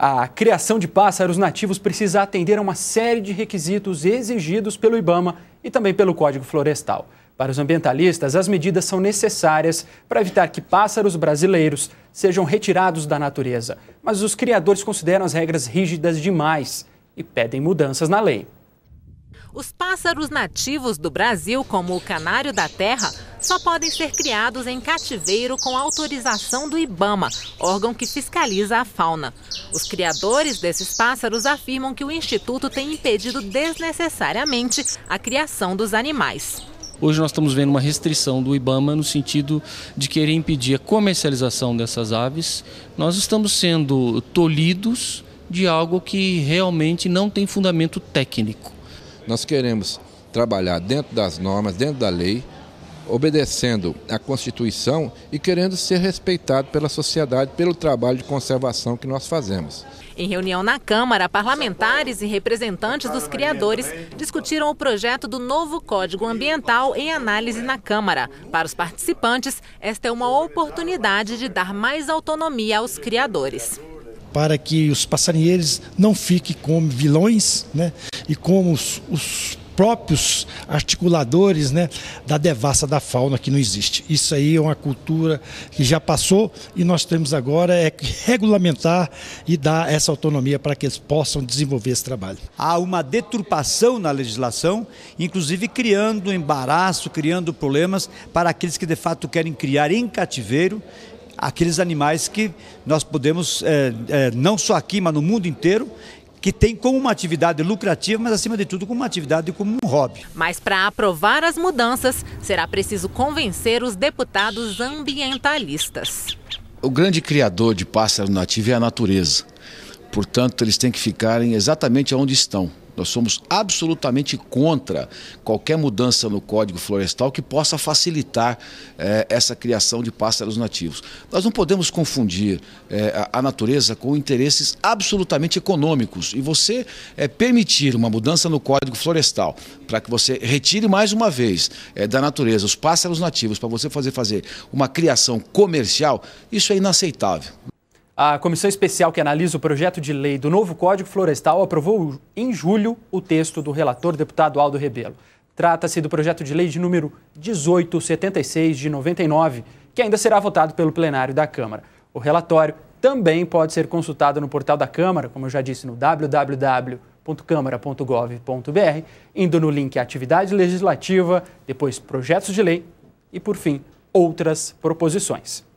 A criação de pássaros nativos precisa atender a uma série de requisitos exigidos pelo IBAMA e também pelo Código Florestal. Para os ambientalistas, as medidas são necessárias para evitar que pássaros brasileiros sejam retirados da natureza. Mas os criadores consideram as regras rígidas demais e pedem mudanças na lei. Os pássaros nativos do Brasil, como o canário da terra, só podem ser criados em cativeiro com autorização do IBAMA, órgão que fiscaliza a fauna. Os criadores desses pássaros afirmam que o Instituto tem impedido desnecessariamente a criação dos animais. Hoje nós estamos vendo uma restrição do IBAMA no sentido de querer impedir a comercialização dessas aves. Nós estamos sendo tolhidos de algo que realmente não tem fundamento técnico. Nós queremos trabalhar dentro das normas, dentro da lei, obedecendo à Constituição e querendo ser respeitado pela sociedade pelo trabalho de conservação que nós fazemos. Em reunião na Câmara, parlamentares e representantes dos criadores discutiram o projeto do novo Código Ambiental em análise na Câmara. Para os participantes, esta é uma oportunidade de dar mais autonomia aos criadores para que os passarinheiros não fiquem como vilões né, e como os, os próprios articuladores né, da devassa da fauna que não existe. Isso aí é uma cultura que já passou e nós temos agora é regulamentar e dar essa autonomia para que eles possam desenvolver esse trabalho. Há uma deturpação na legislação, inclusive criando embaraço, criando problemas para aqueles que de fato querem criar em cativeiro aqueles animais que nós podemos, é, é, não só aqui, mas no mundo inteiro, que tem como uma atividade lucrativa, mas acima de tudo como uma atividade como um hobby. Mas para aprovar as mudanças, será preciso convencer os deputados ambientalistas. O grande criador de pássaro nativo é a natureza. Portanto, eles têm que ficarem exatamente onde estão. Nós somos absolutamente contra qualquer mudança no Código Florestal que possa facilitar eh, essa criação de pássaros nativos. Nós não podemos confundir eh, a, natureza com interesses absolutamente econômicos. E você eh, permitir uma mudança no Código Florestal para que você retire mais uma vez da natureza os pássaros nativos para você fazer fazer uma criação comercial, isso é inaceitável. A comissão especial que analisa o projeto de lei do novo Código Florestal aprovou em julho o texto do relator deputado Aldo Rebelo. Trata-se do projeto de lei de número 1876 de 99, que ainda será votado pelo plenário da Câmara. O relatório também pode ser consultado no portal da Câmara, como eu já disse, no www.câmara.gov.br, indo no link Atividade Legislativa, depois Projetos de Lei e, por fim, outras proposições.